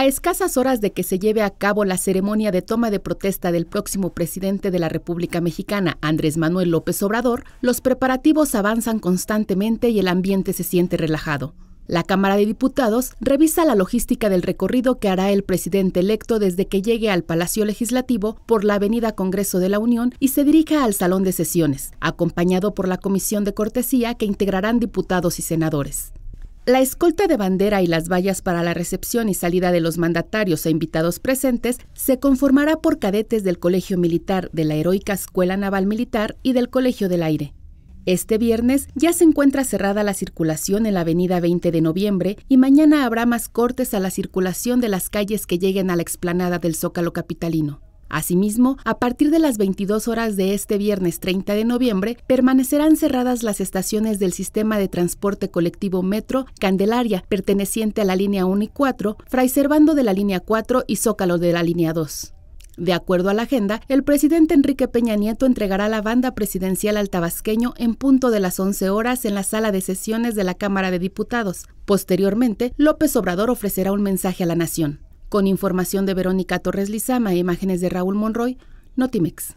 A escasas horas de que se lleve a cabo la ceremonia de toma de protesta del próximo presidente de la República Mexicana, Andrés Manuel López Obrador, los preparativos avanzan constantemente y el ambiente se siente relajado. La Cámara de Diputados revisa la logística del recorrido que hará el presidente electo desde que llegue al Palacio Legislativo por la Avenida Congreso de la Unión y se dirija al Salón de Sesiones, acompañado por la Comisión de Cortesía que integrarán diputados y senadores. La escolta de bandera y las vallas para la recepción y salida de los mandatarios e invitados presentes se conformará por cadetes del Colegio Militar de la Heroica Escuela Naval Militar y del Colegio del Aire. Este viernes ya se encuentra cerrada la circulación en la avenida 20 de noviembre y mañana habrá más cortes a la circulación de las calles que lleguen a la explanada del Zócalo Capitalino. Asimismo, a partir de las 22 horas de este viernes 30 de noviembre, permanecerán cerradas las estaciones del sistema de transporte colectivo Metro Candelaria, perteneciente a la línea 1 y 4, Fray de la línea 4 y Zócalo de la línea 2. De acuerdo a la agenda, el presidente Enrique Peña Nieto entregará la banda presidencial al tabasqueño en punto de las 11 horas en la sala de sesiones de la Cámara de Diputados. Posteriormente, López Obrador ofrecerá un mensaje a la nación. Con información de Verónica Torres Lizama e imágenes de Raúl Monroy, Notimex.